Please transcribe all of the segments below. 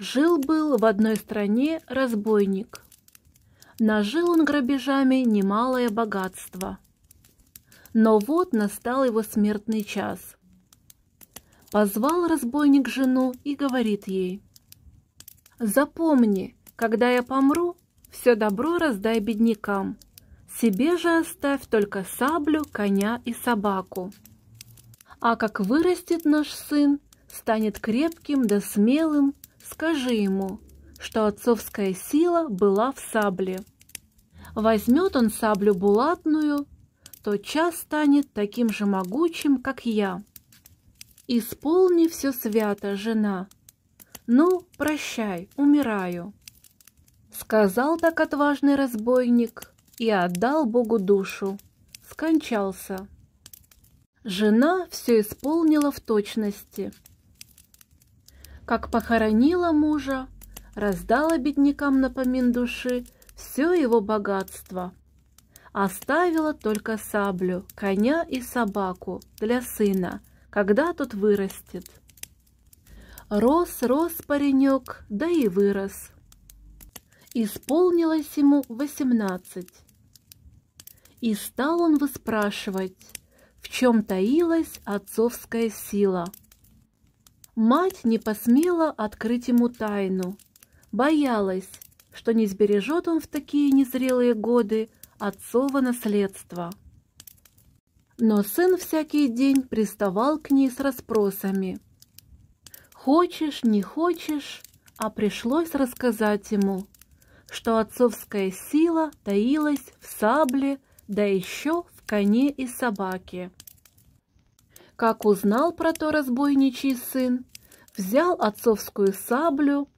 Жил-был в одной стране разбойник. Нажил он грабежами немалое богатство. Но вот настал его смертный час. Позвал разбойник жену и говорит ей, «Запомни, когда я помру, все добро раздай беднякам, себе же оставь только саблю, коня и собаку. А как вырастет наш сын, станет крепким да смелым, скажи ему, что отцовская сила была в сабле. Возьмет он саблю булатную, то час станет таким же могучим, как я. Исполни все свято, жена. Ну, прощай, умираю. Сказал так отважный разбойник и отдал Богу душу. Скончался. Жена все исполнила в точности, как похоронила мужа, раздала беднякам напомин души все его богатство. Оставила только саблю, коня и собаку для сына, когда тот вырастет. Рос, рос паренек, да и вырос. Исполнилось ему восемнадцать. И стал он выспрашивать, в чем таилась отцовская сила – Мать не посмела открыть ему тайну. Боялась, что не сбережет он в такие незрелые годы отцово наследство. Но сын всякий день приставал к ней с расспросами. Хочешь, не хочешь, а пришлось рассказать ему, что отцовская сила таилась в сабле, да еще в коне и собаке. Как узнал про то разбойничий сын, взял отцовскую саблю,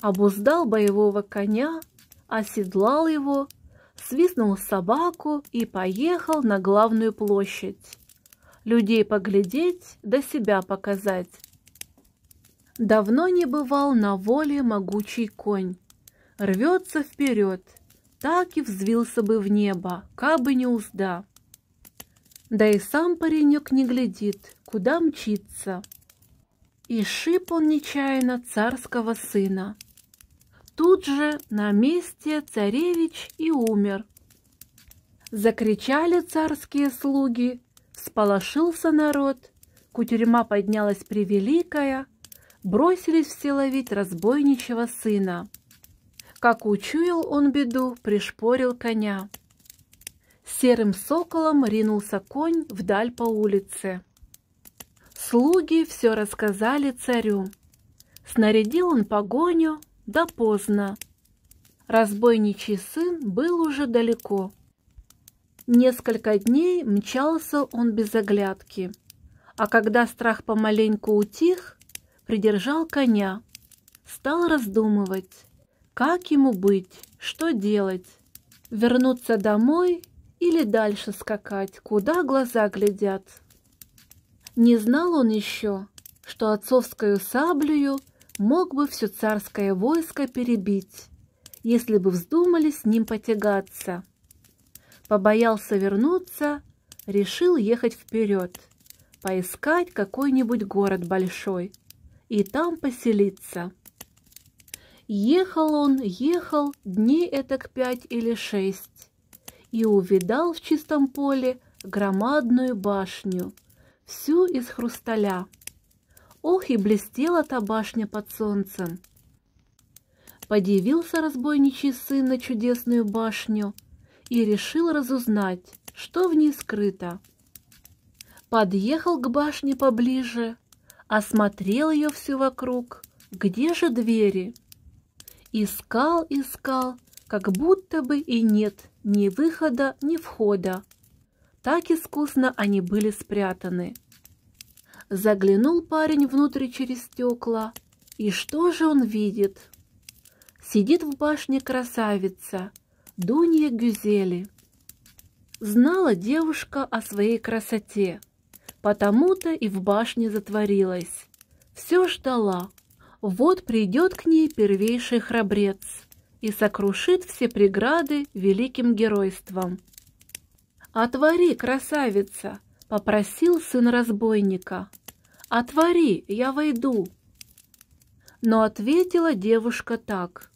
обуздал боевого коня, оседлал его, свистнул собаку и поехал на главную площадь. Людей поглядеть, да себя показать. Давно не бывал на воле могучий конь. Рвется вперед, так и взвился бы в небо, как бы не узда. Да и сам паренек не глядит, куда мчится и шип он нечаянно царского сына. Тут же на месте царевич и умер. Закричали царские слуги, сполошился народ, кутерьма поднялась превеликая, бросились все ловить разбойничего сына. Как учуял он беду, пришпорил коня. Серым соколом ринулся конь вдаль по улице. Слуги все рассказали царю. Снарядил он погоню, да поздно. Разбойничий сын был уже далеко. Несколько дней мчался он без оглядки, а когда страх помаленьку утих, придержал коня, стал раздумывать, как ему быть, что делать, вернуться домой или дальше скакать, куда глаза глядят. Не знал он еще, что отцовскую саблею мог бы все царское войско перебить, если бы вздумали с ним потягаться. Побоялся вернуться, решил ехать вперед, поискать какой-нибудь город большой и там поселиться. Ехал он, ехал дней этак пять или шесть и увидал в чистом поле громадную башню – всю из хрусталя. Ох, и блестела та башня под солнцем! Подивился разбойничий сын на чудесную башню и решил разузнать, что в ней скрыто. Подъехал к башне поближе, осмотрел ее всю вокруг. Где же двери? Искал, искал, как будто бы и нет ни выхода, ни входа. Так искусно они были спрятаны. Заглянул парень внутрь через стекла. И что же он видит? Сидит в башне красавица, Дунья Гюзели. Знала девушка о своей красоте, потому-то и в башне затворилась. Все ждала. Вот придет к ней первейший храбрец и сокрушит все преграды великим геройством. «Отвори, красавица!» — попросил сын разбойника. «Отвори, я войду!» Но ответила девушка так.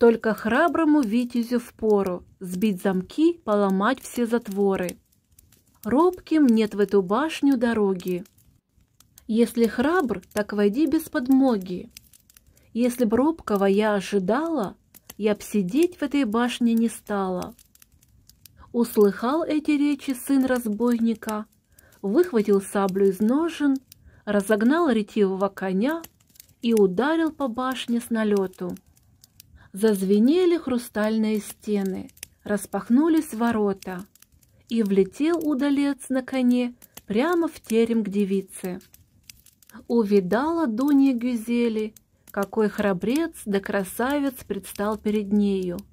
«Только храброму витязю впору сбить замки, поломать все затворы. Робким нет в эту башню дороги. Если храбр, так войди без подмоги. Если б робкого я ожидала, я б сидеть в этой башне не стала». Услыхал эти речи сын разбойника, выхватил саблю из ножен, разогнал ретивого коня и ударил по башне с налету. Зазвенели хрустальные стены, распахнулись ворота, и влетел удалец на коне прямо в терем к девице. Увидала Дунья Гюзели, какой храбрец да красавец предстал перед нею –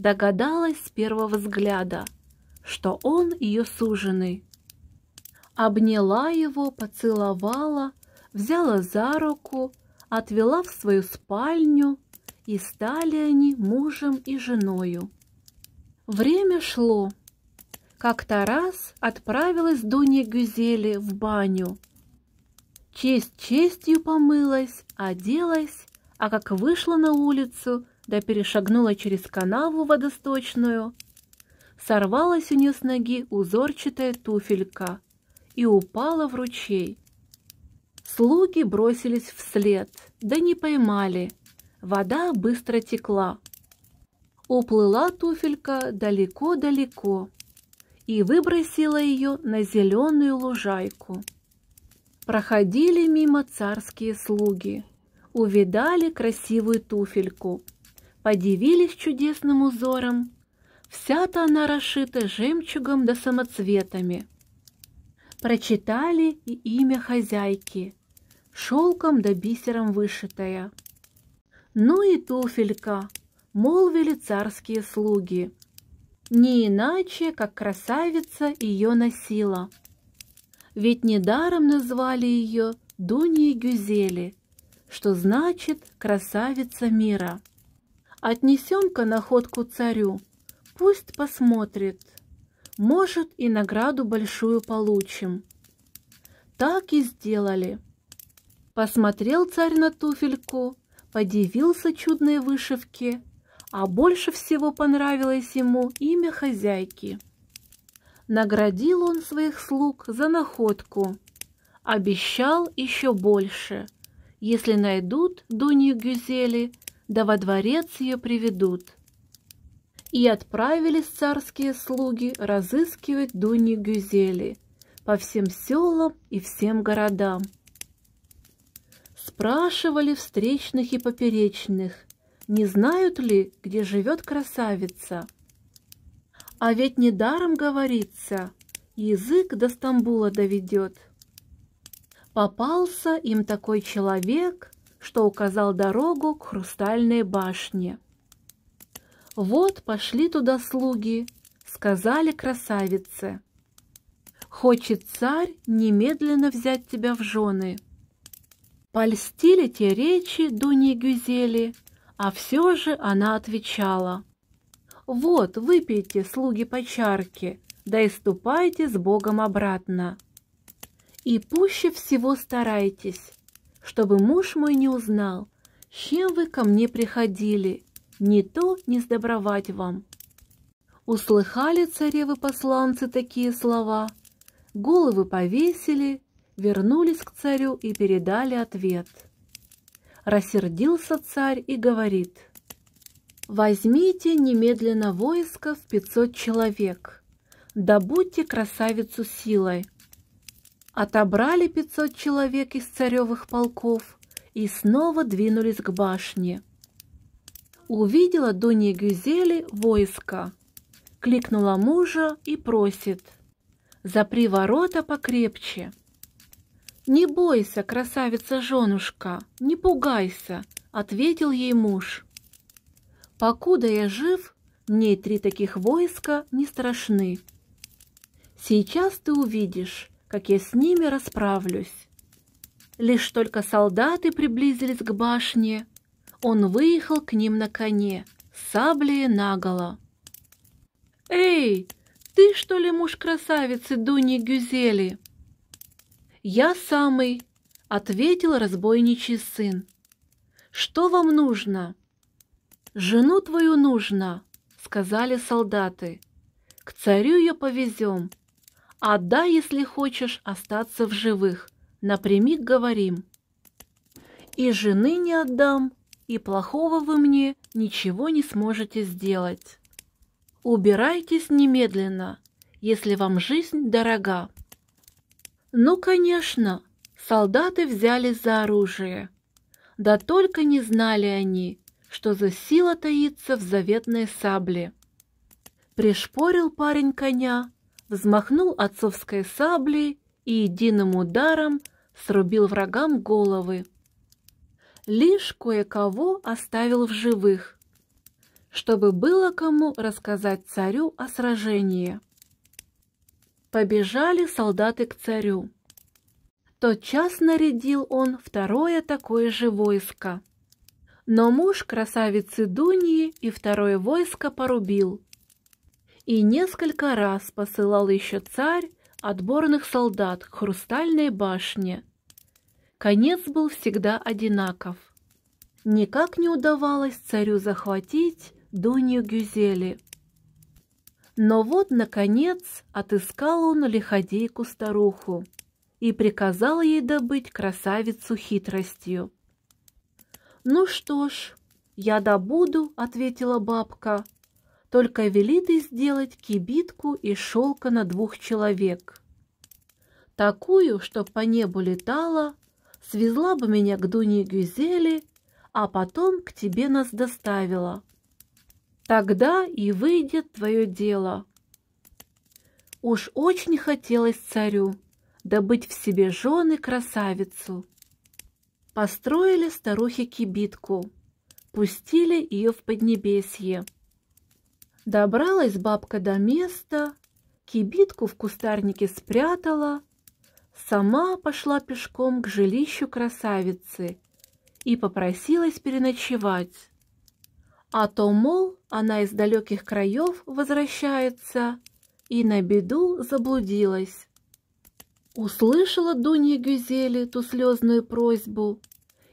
догадалась с первого взгляда, что он ее суженый. Обняла его, поцеловала, взяла за руку, отвела в свою спальню, и стали они мужем и женою. Время шло. Как-то раз отправилась Дуня Гюзели в баню. Честь честью помылась, оделась, а как вышла на улицу, да перешагнула через канаву водосточную. Сорвалась у нее с ноги узорчатая туфелька и упала в ручей. Слуги бросились вслед, да не поймали. Вода быстро текла. Уплыла туфелька далеко-далеко и выбросила ее на зеленую лужайку. Проходили мимо царские слуги, увидали красивую туфельку – подивились чудесным узором. Вся-то она расшита жемчугом да самоцветами. Прочитали и имя хозяйки, шелком да бисером вышитая. Ну и туфелька, молвили царские слуги. Не иначе, как красавица ее носила. Ведь недаром назвали ее Дуньей Гюзели, что значит «красавица мира». Отнесем-ка находку царю, пусть посмотрит. Может, и награду большую получим. Так и сделали. Посмотрел царь на туфельку, подивился чудной вышивке, а больше всего понравилось ему имя хозяйки. Наградил он своих слуг за находку, обещал еще больше, если найдут Дунью Гюзели да во дворец ее приведут. И отправились царские слуги разыскивать Дуни Гюзели по всем селам и всем городам. Спрашивали встречных и поперечных, не знают ли, где живет красавица. А ведь недаром говорится, язык до Стамбула доведет. Попался им такой человек, что указал дорогу к хрустальной башне. «Вот пошли туда слуги», — сказали красавице. «Хочет царь немедленно взять тебя в жены». Польстили те речи Дуни Гюзели, а все же она отвечала. «Вот, выпейте, слуги, по чарке, да и ступайте с Богом обратно. И пуще всего старайтесь, чтобы муж мой не узнал, с чем вы ко мне приходили, не то не сдобровать вам». Услыхали царевы-посланцы такие слова, головы повесили, вернулись к царю и передали ответ. Рассердился царь и говорит, «Возьмите немедленно войско в пятьсот человек, добудьте красавицу силой, Отобрали 500 человек из царевых полков и снова двинулись к башне. Увидела Донья Гюзели войско, кликнула мужа и просит «Запри ворота покрепче». «Не бойся, красавица-женушка, не пугайся», — ответил ей муж. «Покуда я жив, мне три таких войска не страшны. Сейчас ты увидишь, как я с ними расправлюсь. Лишь только солдаты приблизились к башне, он выехал к ним на коне, саблей наголо. «Эй, ты что ли муж красавицы Дуни Гюзели?» «Я самый», — ответил разбойничий сын. «Что вам нужно?» «Жену твою нужно», — сказали солдаты. «К царю ее повезем, а да, если хочешь остаться в живых, напрямик говорим. И жены не отдам, и плохого вы мне ничего не сможете сделать. Убирайтесь немедленно, если вам жизнь дорога. Ну, конечно, солдаты взялись за оружие. Да только не знали они, что за сила таится в заветной сабле. Пришпорил парень коня, взмахнул отцовской саблей и единым ударом срубил врагам головы. Лишь кое-кого оставил в живых, чтобы было кому рассказать царю о сражении. Побежали солдаты к царю. Тотчас нарядил он второе такое же войско. Но муж красавицы Дуньи и второе войско порубил, и несколько раз посылал еще царь отборных солдат к хрустальной башне. Конец был всегда одинаков. Никак не удавалось царю захватить Дунью Гюзели. Но вот, наконец, отыскал он лиходейку-старуху и приказал ей добыть красавицу хитростью. «Ну что ж, я добуду», — ответила бабка, только велит и сделать кибитку из шелка на двух человек. Такую, чтоб по небу летала, свезла бы меня к Дуне Гюзели, а потом к тебе нас доставила. Тогда и выйдет твое дело. Уж очень хотелось царю добыть в себе жены красавицу. Построили старухи кибитку, пустили ее в Поднебесье. Добралась бабка до места, кибитку в кустарнике спрятала, сама пошла пешком к жилищу красавицы и попросилась переночевать. А то, мол, она из далеких краев возвращается и на беду заблудилась. Услышала Дунья Гюзели ту слезную просьбу,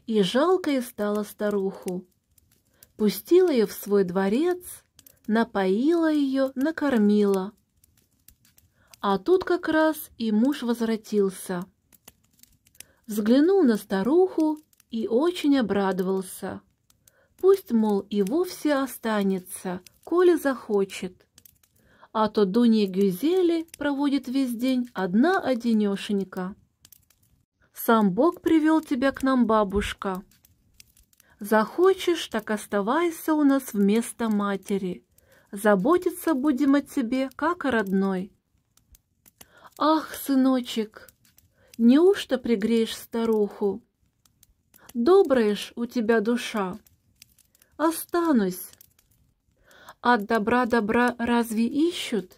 и жалко и стала старуху. Пустила ее в свой дворец, напоила ее, накормила. А тут как раз и муж возвратился. Взглянул на старуху и очень обрадовался. Пусть, мол, и вовсе останется, коли захочет. А то Дуня Гюзели проводит весь день одна одинешенька. Сам Бог привел тебя к нам, бабушка. Захочешь, так оставайся у нас вместо матери заботиться будем о тебе, как о родной. Ах, сыночек, неужто пригреешь старуху? Добрая ж у тебя душа. Останусь. От добра добра разве ищут?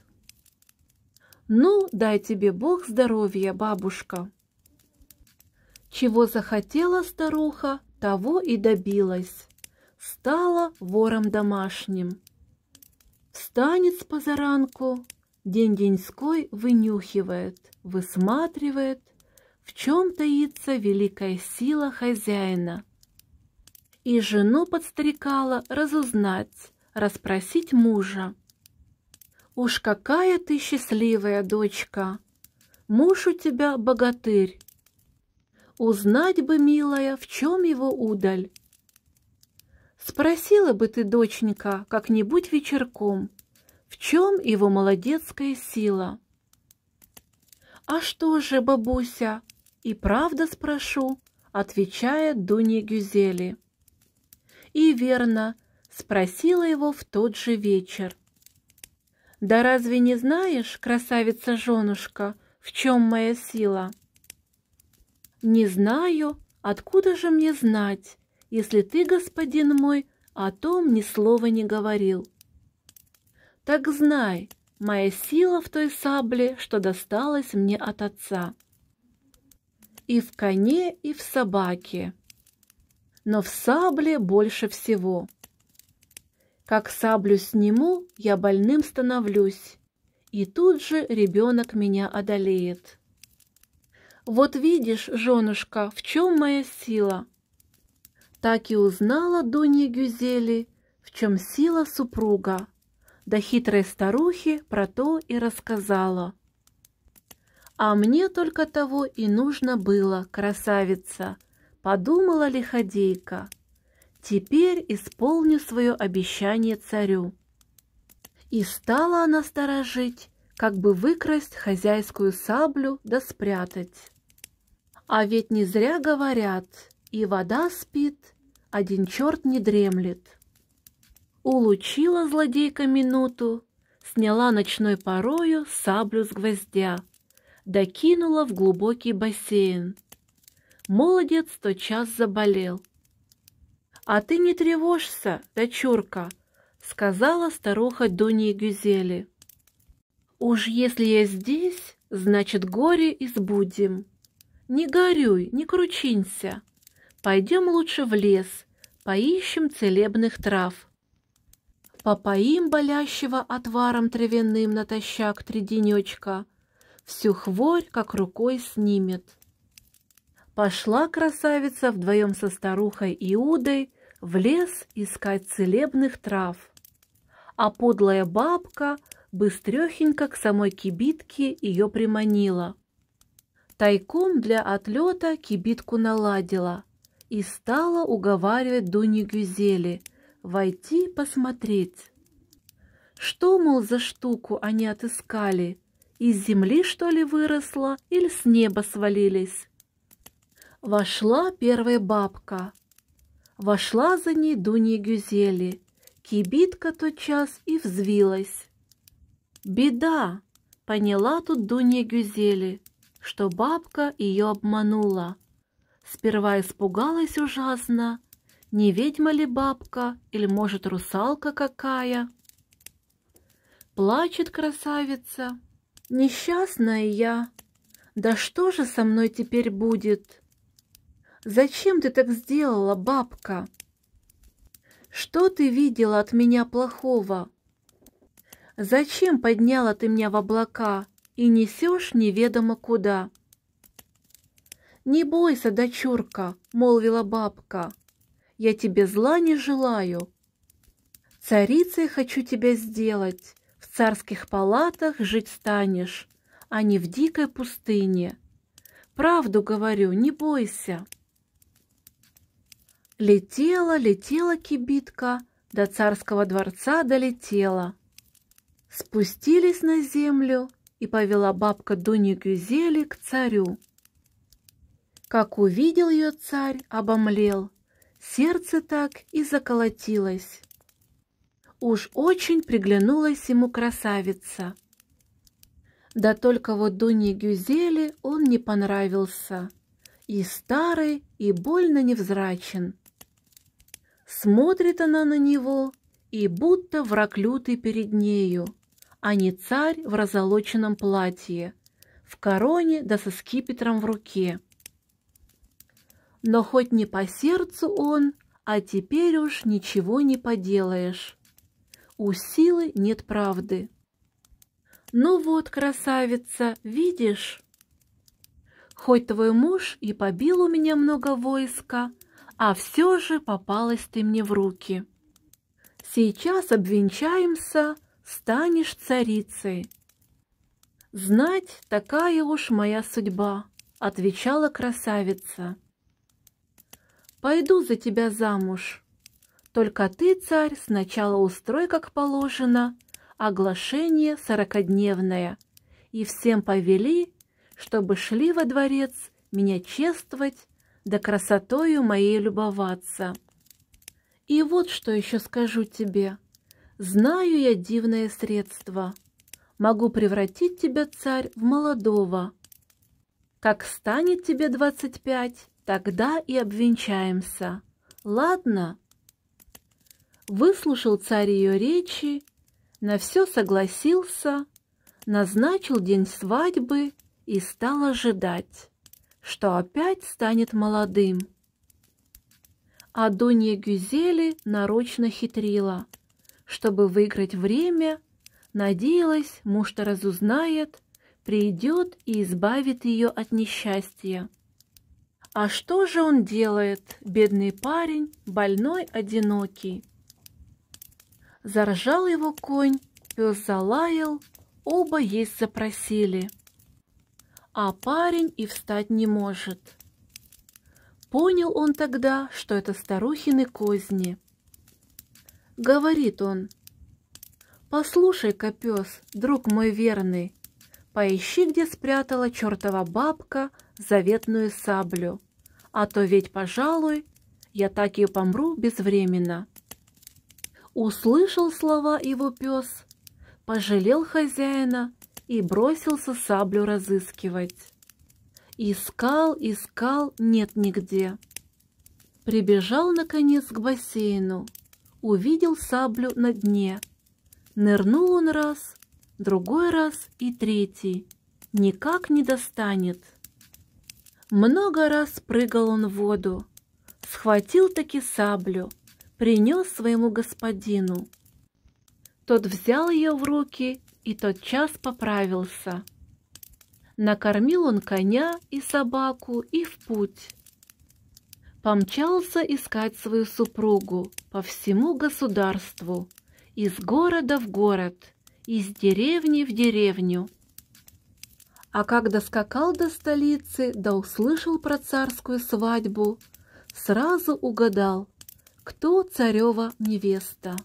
Ну, дай тебе Бог здоровья, бабушка. Чего захотела старуха, того и добилась. Стала вором домашним. Встанет с позаранку, день-деньской вынюхивает, высматривает, в чем таится великая сила хозяина. И жену подстрекала разузнать, расспросить мужа. «Уж какая ты счастливая дочка! Муж у тебя богатырь! Узнать бы, милая, в чем его удаль!» Спросила бы ты, доченька, как-нибудь вечерком, в чем его молодецкая сила? А что же, бабуся, и правда спрошу, отвечая Дуня Гюзели. И верно, спросила его в тот же вечер. Да разве не знаешь, красавица женушка, в чем моя сила? Не знаю, откуда же мне знать? если ты, господин мой, о том ни слова не говорил. Так знай, моя сила в той сабле, что досталась мне от отца. И в коне, и в собаке. Но в сабле больше всего. Как саблю сниму, я больным становлюсь, и тут же ребенок меня одолеет. Вот видишь, женушка, в чем моя сила — так и узнала Донья Гюзели, в чем сила супруга, да хитрой старухи про то и рассказала. А мне только того и нужно было, красавица, подумала лиходейка. Теперь исполню свое обещание царю. И стала она сторожить, как бы выкрасть хозяйскую саблю да спрятать. А ведь не зря говорят, и вода спит, один черт не дремлет. Улучила злодейка минуту, сняла ночной порою саблю с гвоздя, докинула в глубокий бассейн. Молодец час заболел. «А ты не тревожься, дочурка», — сказала старуха Дуни Гюзели. «Уж если я здесь, значит горе избудем. Не горюй, не кручинься. Пойдем лучше в лес, поищем целебных трав. Попоим болящего отваром травяным натощак три денечка, Всю хворь как рукой снимет. Пошла красавица вдвоем со старухой Иудой В лес искать целебных трав. А подлая бабка быстрехенько к самой кибитке ее приманила. Тайком для отлета кибитку наладила — и стала уговаривать Дуню Гюзели войти посмотреть. Что, мол, за штуку они отыскали? Из земли, что ли, выросла или с неба свалились? Вошла первая бабка. Вошла за ней Дуня Гюзели. Кибитка тот час и взвилась. «Беда!» — поняла тут Дуня Гюзели, что бабка ее обманула — Сперва испугалась ужасно. Не ведьма ли бабка, или, может, русалка какая? Плачет красавица. Несчастная я. Да что же со мной теперь будет? Зачем ты так сделала, бабка? Что ты видела от меня плохого? Зачем подняла ты меня в облака и несешь неведомо куда? «Не бойся, дочурка», — молвила бабка, — «я тебе зла не желаю». «Царицей хочу тебя сделать, в царских палатах жить станешь, а не в дикой пустыне. Правду говорю, не бойся». Летела, летела кибитка, до царского дворца долетела. Спустились на землю, и повела бабка Дуню Гюзели к царю. Как увидел ее царь, обомлел, сердце так и заколотилось. Уж очень приглянулась ему красавица. Да только вот Дуне Гюзели он не понравился. И старый, и больно невзрачен. Смотрит она на него, и будто враг лютый перед нею, а не царь в разолоченном платье, в короне да со скипетром в руке но хоть не по сердцу он, а теперь уж ничего не поделаешь. У силы нет правды. Ну вот, красавица, видишь? Хоть твой муж и побил у меня много войска, а все же попалась ты мне в руки. Сейчас обвенчаемся, станешь царицей. Знать, такая уж моя судьба, отвечала красавица. Пойду за тебя замуж. Только ты, царь, сначала устрой, как положено, оглашение сорокодневное, и всем повели, чтобы шли во дворец меня чествовать, да красотою моей любоваться. И вот что еще скажу тебе. Знаю я дивное средство. Могу превратить тебя, царь, в молодого. Как станет тебе двадцать пять, Тогда и обвенчаемся. Ладно?» Выслушал царь ее речи, на все согласился, назначил день свадьбы и стал ожидать, что опять станет молодым. А Донья Гюзели нарочно хитрила, чтобы выиграть время, надеялась, муж-то разузнает, придет и избавит ее от несчастья. А что же он делает, бедный парень, больной, одинокий? Заржал его конь, пес залаял, оба есть запросили. А парень и встать не может. Понял он тогда, что это старухины козни. Говорит он, «Послушай-ка, друг мой верный, поищи, где спрятала чертова бабка, — заветную саблю, а то ведь, пожалуй, я так и помру безвременно. Услышал слова его пес, пожалел хозяина и бросился саблю разыскивать. Искал, искал, нет нигде. Прибежал, наконец, к бассейну, увидел саблю на дне. Нырнул он раз, другой раз и третий. Никак не достанет. Много раз прыгал он в воду, схватил таки саблю, принес своему господину. Тот взял ее в руки и тотчас поправился. Накормил он коня и собаку и в путь. Помчался искать свою супругу по всему государству, из города в город, из деревни в деревню. А как доскакал до столицы, да услышал про царскую свадьбу, сразу угадал, кто царева невеста.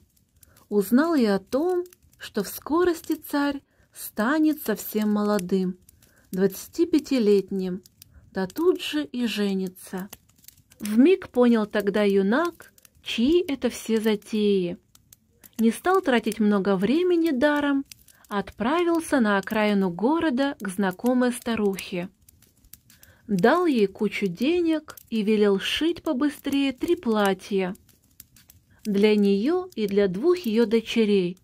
Узнал и о том, что в скорости царь станет совсем молодым, 25-летним, да тут же и женится. Вмиг понял тогда юнак, чьи это все затеи. Не стал тратить много времени даром отправился на окраину города к знакомой старухе. Дал ей кучу денег и велел шить побыстрее три платья. Для нее и для двух ее дочерей.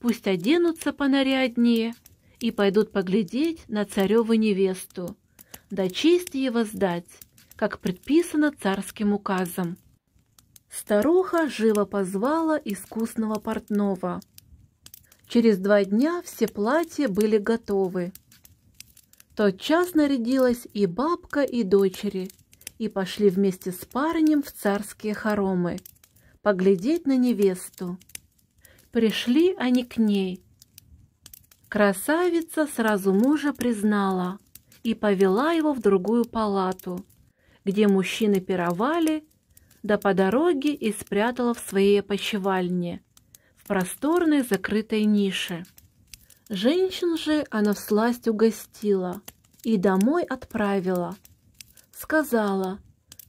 Пусть оденутся понаряднее и пойдут поглядеть на цареву невесту, да честь ей воздать, как предписано царским указом. Старуха живо позвала искусного портного – Через два дня все платья были готовы. Тот час нарядилась и бабка, и дочери, и пошли вместе с парнем в царские хоромы, поглядеть на невесту. Пришли они к ней. Красавица сразу мужа признала и повела его в другую палату, где мужчины пировали, да по дороге и спрятала в своей опочивальне – просторной закрытой нише. Женщин же она всласть угостила и домой отправила. Сказала,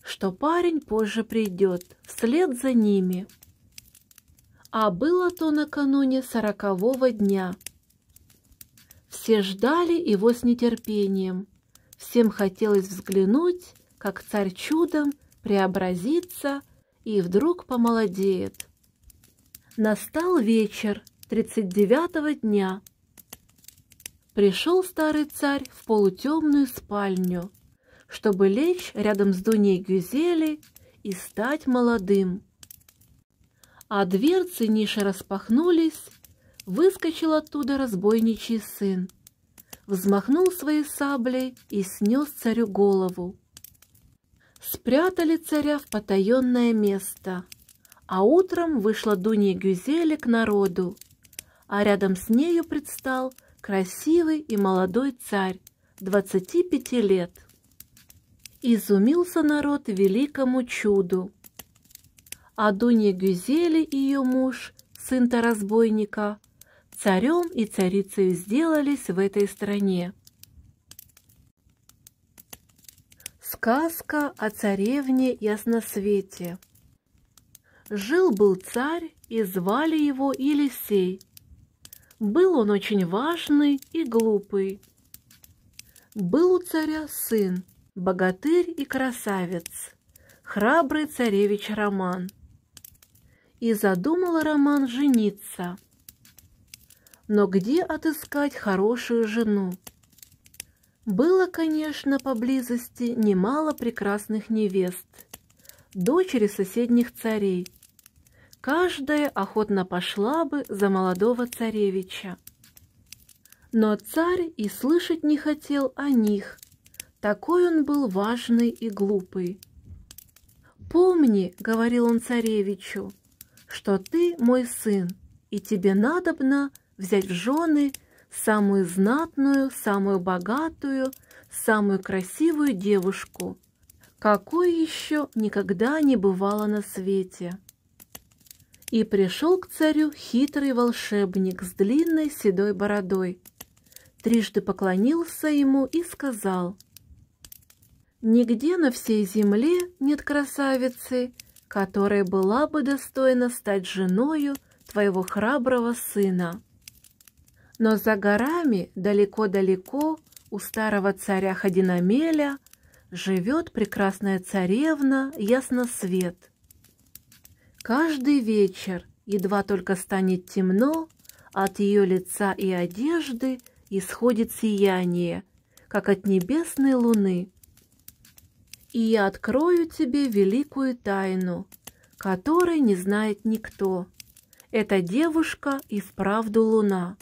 что парень позже придет, вслед за ними. А было то накануне сорокового дня. Все ждали его с нетерпением. Всем хотелось взглянуть, как царь чудом преобразится и вдруг помолодеет. Настал вечер тридцать девятого дня. Пришел старый царь в полутемную спальню, чтобы лечь рядом с Дуней Гюзели и стать молодым. А дверцы ниши распахнулись, выскочил оттуда разбойничий сын, взмахнул своей саблей и снес царю голову. Спрятали царя в потаенное место — а утром вышла Дуня Гюзели к народу, а рядом с нею предстал красивый и молодой царь, двадцати пяти лет. Изумился народ великому чуду. А Дуня Гюзели и ее муж, сын-то разбойника, царем и царицей сделались в этой стране. Сказка о царевне Ясносвете Жил-был царь, и звали его Елисей. Был он очень важный и глупый. Был у царя сын, богатырь и красавец, храбрый царевич Роман. И задумал Роман жениться. Но где отыскать хорошую жену? Было, конечно, поблизости немало прекрасных невест – дочери соседних царей. Каждая охотно пошла бы за молодого царевича. Но царь и слышать не хотел о них. Такой он был важный и глупый. «Помни, — говорил он царевичу, — что ты мой сын, и тебе надобно взять в жены самую знатную, самую богатую, самую красивую девушку, какой еще никогда не бывало на свете. И пришел к царю хитрый волшебник с длинной седой бородой. Трижды поклонился ему и сказал, «Нигде на всей земле нет красавицы, которая была бы достойна стать женою твоего храброго сына. Но за горами, далеко-далеко, у старого царя Ходинамеля живет прекрасная царевна Ясносвет. Каждый вечер, едва только станет темно, от ее лица и одежды исходит сияние, как от небесной луны. И я открою тебе великую тайну, которой не знает никто. Эта девушка и вправду луна.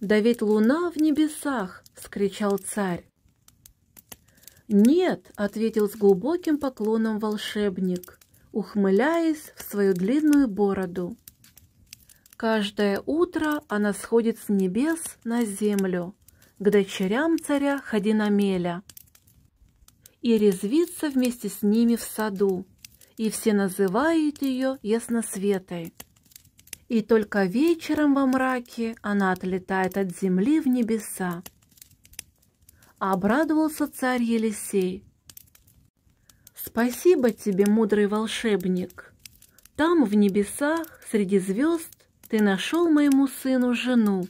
«Да ведь луна в небесах!» — вскричал царь. «Нет», — ответил с глубоким поклоном волшебник, ухмыляясь в свою длинную бороду. Каждое утро она сходит с небес на землю, к дочерям царя Хадинамеля, и резвится вместе с ними в саду, и все называют ее Ясносветой. И только вечером во мраке она отлетает от земли в небеса. А обрадовался царь Елисей. «Спасибо тебе, мудрый волшебник! Там, в небесах, среди звезд, ты нашел моему сыну жену.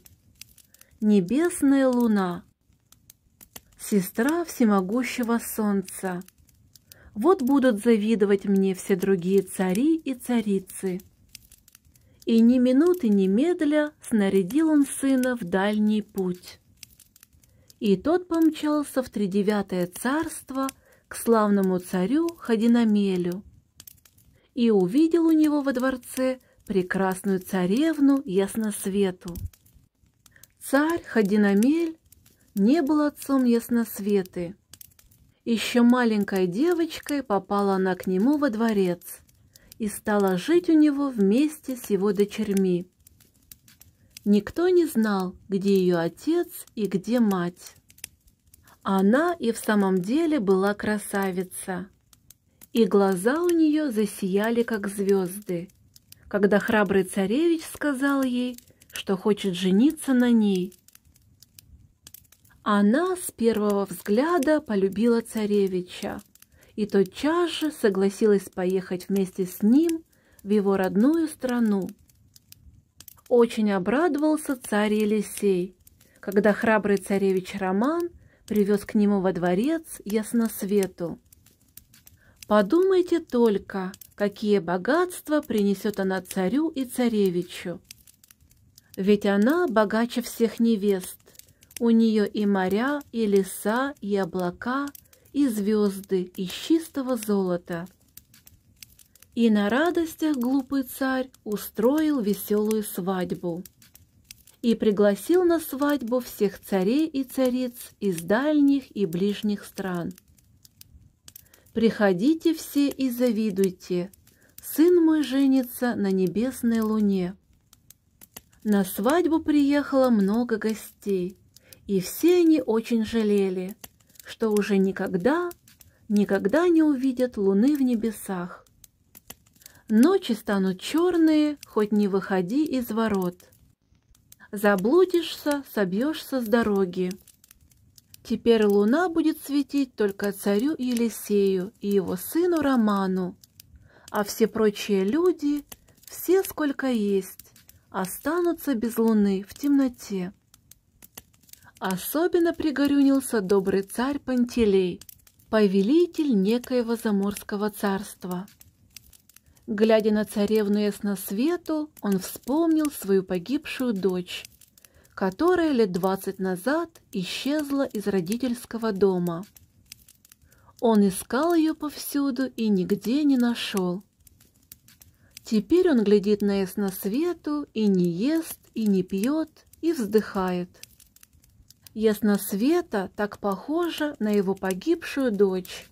Небесная луна, сестра всемогущего солнца. Вот будут завидовать мне все другие цари и царицы». И ни минуты, ни медля снарядил он сына в дальний путь и тот помчался в тридевятое царство к славному царю Хадинамелю и увидел у него во дворце прекрасную царевну Ясносвету. Царь Хадинамель не был отцом Ясносветы. Еще маленькой девочкой попала она к нему во дворец и стала жить у него вместе с его дочерьми. Никто не знал, где ее отец и где мать. Она и в самом деле была красавица. И глаза у нее засияли, как звезды, когда храбрый царевич сказал ей, что хочет жениться на ней. Она с первого взгляда полюбила царевича и тотчас же согласилась поехать вместе с ним в его родную страну. Очень обрадовался царь Елисей, когда храбрый царевич Роман – привез к нему во дворец ясносвету. Подумайте только, какие богатства принесет она царю и царевичу. Ведь она богаче всех невест. У нее и моря, и леса, и облака, и звезды из чистого золота. И на радостях глупый царь устроил веселую свадьбу и пригласил на свадьбу всех царей и цариц из дальних и ближних стран. «Приходите все и завидуйте, сын мой женится на небесной луне». На свадьбу приехало много гостей, и все они очень жалели, что уже никогда, никогда не увидят луны в небесах. Ночи станут черные, хоть не выходи из ворот – Заблудишься, собьешься с дороги. Теперь луна будет светить только царю Елисею и его сыну Роману, а все прочие люди, все сколько есть, останутся без луны в темноте. Особенно пригорюнился добрый царь Пантелей, повелитель некоего заморского царства. Глядя на царевну Ясносвету, он вспомнил свою погибшую дочь, которая лет двадцать назад исчезла из родительского дома. Он искал ее повсюду и нигде не нашел. Теперь он глядит на Ясносвету и не ест, и не пьет, и вздыхает. Ясносвета так похожа на его погибшую дочь.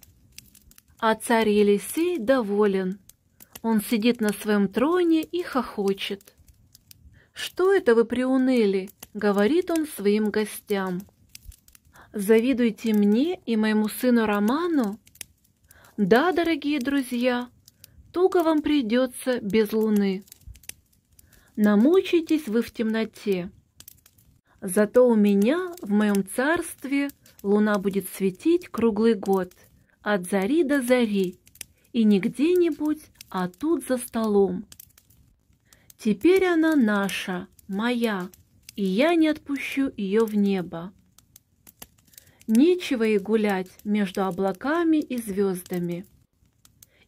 А царь Елисей доволен, он сидит на своем троне и хохочет. «Что это вы приуныли?» — говорит он своим гостям. «Завидуйте мне и моему сыну Роману?» «Да, дорогие друзья, туго вам придется без луны. Намучитесь вы в темноте. Зато у меня в моем царстве луна будет светить круглый год, от зари до зари, и не где-нибудь, а тут за столом. Теперь она наша, моя, и я не отпущу ее в небо. Нечего и гулять между облаками и звездами.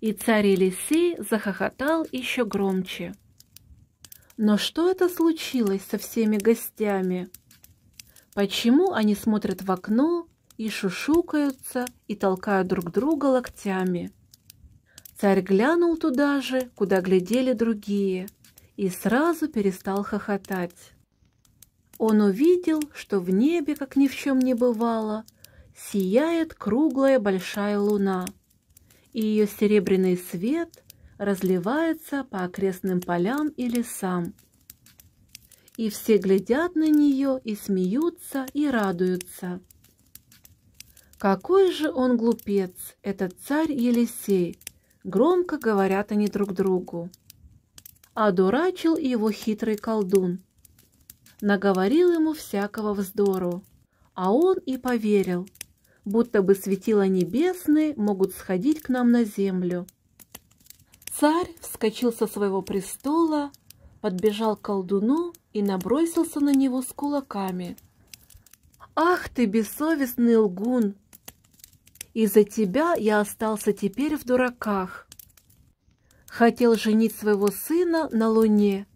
И царь Елисей захохотал еще громче. Но что это случилось со всеми гостями? Почему они смотрят в окно и шушукаются и толкают друг друга локтями? Царь глянул туда же, куда глядели другие, и сразу перестал хохотать. Он увидел, что в небе, как ни в чем не бывало, сияет круглая большая луна, и ее серебряный свет разливается по окрестным полям и лесам. И все глядят на нее и смеются и радуются. Какой же он глупец, этот царь Елисей! Громко говорят они друг другу. Одурачил его хитрый колдун. Наговорил ему всякого вздору, а он и поверил, будто бы светила небесные могут сходить к нам на землю. Царь вскочил со своего престола, подбежал к колдуну и набросился на него с кулаками. «Ах ты, бессовестный лгун! Из-за тебя я остался теперь в дураках. Хотел женить своего сына на луне,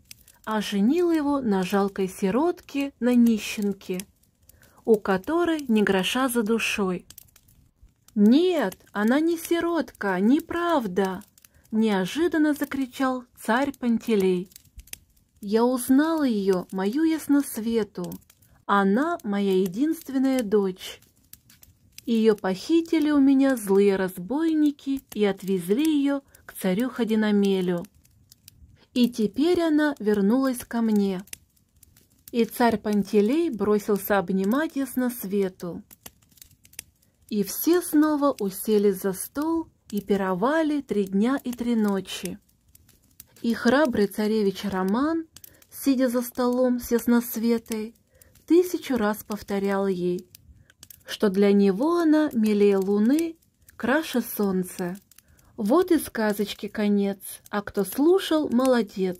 а женил его на жалкой сиротке, на нищенке, у которой не гроша за душой. «Нет, она не сиротка, неправда!» — неожиданно закричал царь Пантелей. «Я узнал ее, мою ясносвету. Она моя единственная дочь». Ее похитили у меня злые разбойники и отвезли ее к царю Ходинамелю. И теперь она вернулась ко мне. И царь Пантелей бросился обнимать на свету. И все снова уселись за стол и пировали три дня и три ночи. И храбрый царевич Роман, сидя за столом с светой тысячу раз повторял ей что для него она милее луны, краше солнца. Вот и сказочки конец, а кто слушал, молодец.